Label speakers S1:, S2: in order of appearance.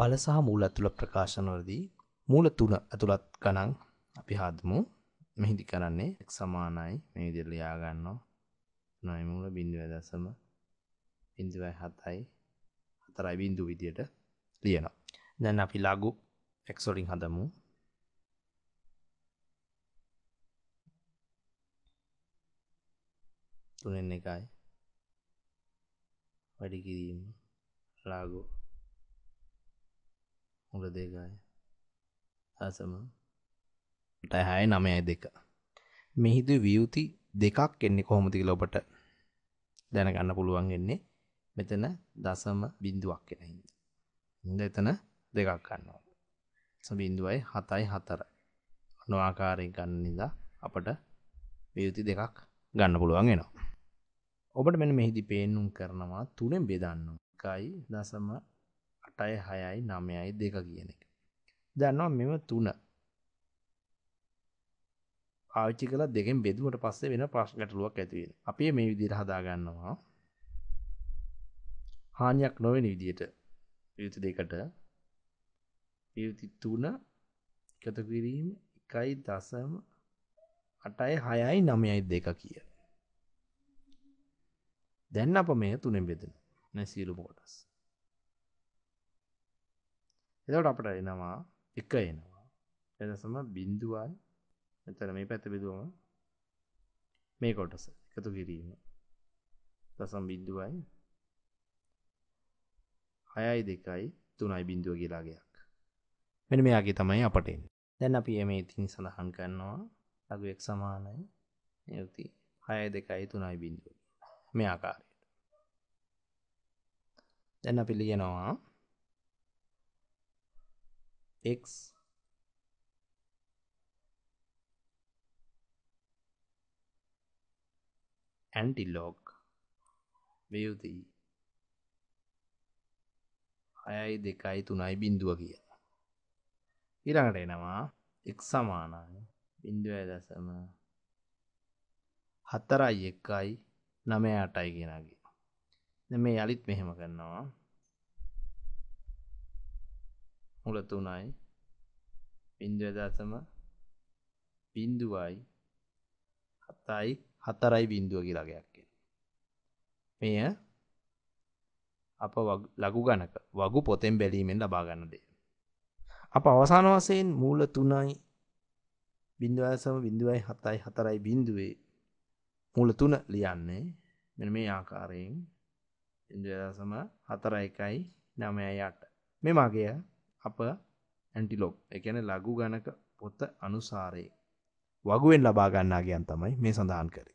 S1: පල සහ මූල ඇතුළ ප්‍රකාශනවලදී මූල තුන ඇතුළත් ගණන් අපි හදමු මෙහිදි කරන්නේ එක් සමානයි මේ විදිරලයාගන්නවා නොයමූල බිඳුව දසම බිඳුවයි හතයි හතරයි බින්දු විදියට ලියනවා දැන් අපි ලගු එක්සොලින් හදමු තුනෙන් එකයි වැඩි කිරීම ලාගෝ හොඳ දෙකයි හසම ටහය නමයයි දෙක මෙහිද වියති දෙකක් එන්නේ කොහොමති ලොබට දැනගන්න පුළුවන් එන්නේ මෙතන දසම බින්දුවක් කෙනහි ඉද එතන දෙකක් ගන්නවා සබින්දුවයි හතයි හතර නොආකාරයෙන් ගන්න නිදා අපට වියති දෙකක් ගන්න පුළුවන් එනවා ඔබට මෙන මෙහිදි පේනුම් කරනවා තුනෙන් බෙදන්නවා එකයි දසම අටයි හයයි නමයයි දෙක කියන එක දන්නවා මෙම තුන පාවිච්චි කළ දෙකෙන් බෙදුවට පස්සේ වෙන ප්‍රශ් ගැටලුවක් ඇතිවෙන අපි මේ විදිර හදාගන්නවා හානියක් නොවෙන විදියට පියුති දෙකට පියුති තුන එකතු කිරීම එකයි දසම අටයි හයයි නමයයි දෙක කිය දැන් අප මේ තුනෙන් බෙදෙන නැසීලුම කොටස් එදවට අපට එනවා එක එනවා එදසම බින්දුවයි එතන මේ පැත්ත බිදුවම මේ කොටස එකතු කිරීම දසම් බින්දුවයි හයයි දෙකයි තුනයි බින්දුව කියලාගයක් මෙන මෙයාගේ තමයි අපට දැන් අපි එම ඉතින් සඳහන් කරන්නවා ලගුවෙක් සමානයි යති හය දෙකයි තුනයි බින්දුව මේ ආකාරයට දැන් අපි ලියනවා x antilog වේව් තියෙයි 6යි 2යි 3යි බිඳුව කියලා ඊළඟට එනවා x සමානයි 0.4යි 1යි 9යි 8යි කියනගේ දැන් මේ යලිත් මෙහෙම කරනවා මුල තුනයි බින්දුව දශම බින්දුවයි හතයි හතරයි බින්දුව කියලාගයක් මෙය අප ලඝු ගණක වගු පොතෙන් බැලීමෙන් ලබා ගන්න දේ. අප අවසාන වසයෙන් මූල තුනයි බින්දුවසම බින්දුවයි හතයි හතරයි බින්දුවේ මූල තුන ලියන්නේ මෙ මේ ආකාරයෙන් ඉදසම හතර එකයි නමය යට මෙ මගේ අප ඇන්ටිලොක් එකන ලඝු ගණක පොත්ත අනුසාරයේ වගුවෙන් ලබාගන්නාගයන් තමයි මේ සඳහන් කරේ